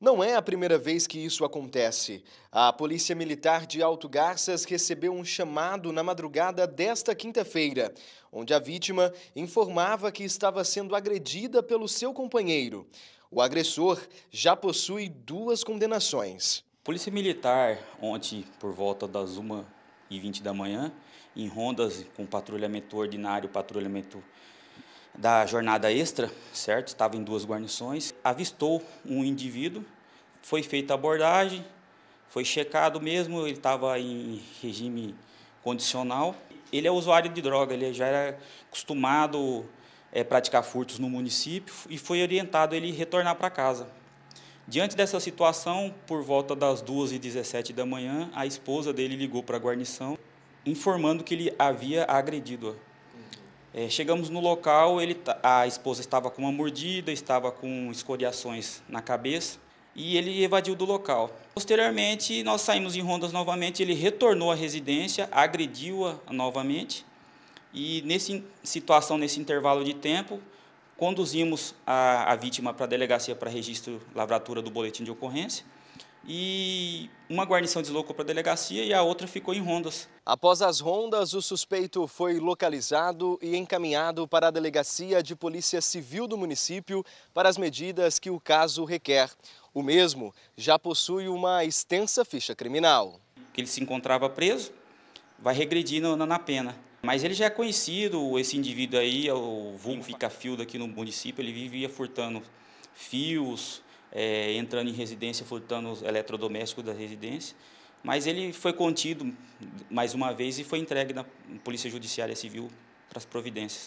Não é a primeira vez que isso acontece. A Polícia Militar de Alto Garças recebeu um chamado na madrugada desta quinta-feira, onde a vítima informava que estava sendo agredida pelo seu companheiro. O agressor já possui duas condenações. A Polícia Militar, ontem, por volta das 1h20 da manhã, em rondas com patrulhamento ordinário, patrulhamento da jornada extra, certo? Estava em duas guarnições, avistou um indivíduo, foi feita a abordagem, foi checado mesmo, ele estava em regime condicional. Ele é usuário de droga, ele já era acostumado é, praticar furtos no município e foi orientado ele retornar para casa. Diante dessa situação, por volta das 2h17 da manhã, a esposa dele ligou para a guarnição informando que ele havia agredido-a. É, chegamos no local, ele, tá, a esposa estava com uma mordida, estava com escoriações na cabeça e ele evadiu do local. Posteriormente, nós saímos em rondas novamente, ele retornou à residência, agrediu-a novamente e nessa situação, nesse intervalo de tempo, conduzimos a, a vítima para a delegacia para registro lavratura do boletim de ocorrência e uma guarnição deslocou para a delegacia e a outra ficou em rondas. Após as rondas, o suspeito foi localizado e encaminhado para a delegacia de Polícia Civil do município para as medidas que o caso requer. O mesmo já possui uma extensa ficha criminal. Ele se encontrava preso, vai regredir na, pena. Mas ele já é conhecido, esse indivíduo aí, é o vulgo fica-fio daqui no município, ele vivia furtando fios, é, entrando em residência, furtando os eletrodomésticos da residência. Mas ele foi contido mais uma vez e foi entregue na Polícia Judiciária Civil para as providências.